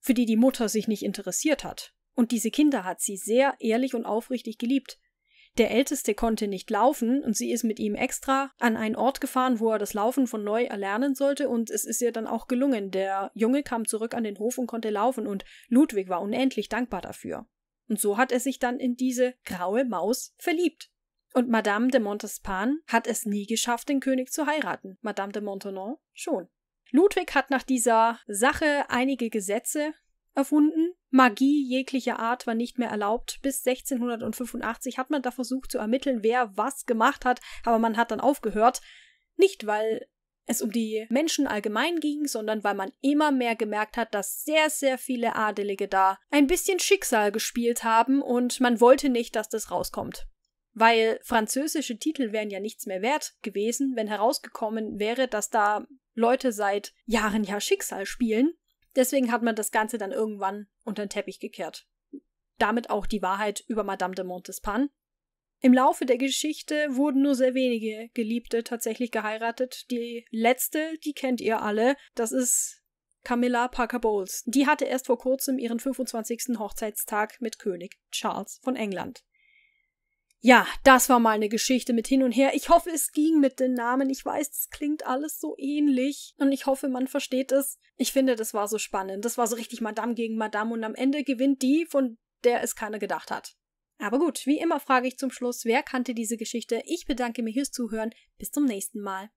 für die die Mutter sich nicht interessiert hat. Und diese Kinder hat sie sehr ehrlich und aufrichtig geliebt. Der Älteste konnte nicht laufen und sie ist mit ihm extra an einen Ort gefahren, wo er das Laufen von neu erlernen sollte und es ist ihr dann auch gelungen. Der Junge kam zurück an den Hof und konnte laufen und Ludwig war unendlich dankbar dafür. Und so hat er sich dann in diese graue Maus verliebt. Und Madame de Montespan hat es nie geschafft, den König zu heiraten. Madame de Montenon schon. Ludwig hat nach dieser Sache einige Gesetze erfunden, Magie jeglicher Art war nicht mehr erlaubt. Bis 1685 hat man da versucht zu ermitteln, wer was gemacht hat, aber man hat dann aufgehört. Nicht, weil es um die Menschen allgemein ging, sondern weil man immer mehr gemerkt hat, dass sehr, sehr viele Adelige da ein bisschen Schicksal gespielt haben und man wollte nicht, dass das rauskommt. Weil französische Titel wären ja nichts mehr wert gewesen, wenn herausgekommen wäre, dass da Leute seit Jahren ja Schicksal spielen Deswegen hat man das Ganze dann irgendwann unter den Teppich gekehrt. Damit auch die Wahrheit über Madame de Montespan. Im Laufe der Geschichte wurden nur sehr wenige Geliebte tatsächlich geheiratet. Die letzte, die kennt ihr alle, das ist Camilla Parker Bowles. Die hatte erst vor kurzem ihren 25. Hochzeitstag mit König Charles von England. Ja, das war mal eine Geschichte mit hin und her. Ich hoffe, es ging mit den Namen. Ich weiß, es klingt alles so ähnlich. Und ich hoffe, man versteht es. Ich finde, das war so spannend. Das war so richtig Madame gegen Madame. Und am Ende gewinnt die, von der es keiner gedacht hat. Aber gut, wie immer frage ich zum Schluss, wer kannte diese Geschichte? Ich bedanke mich fürs Zuhören. Bis zum nächsten Mal.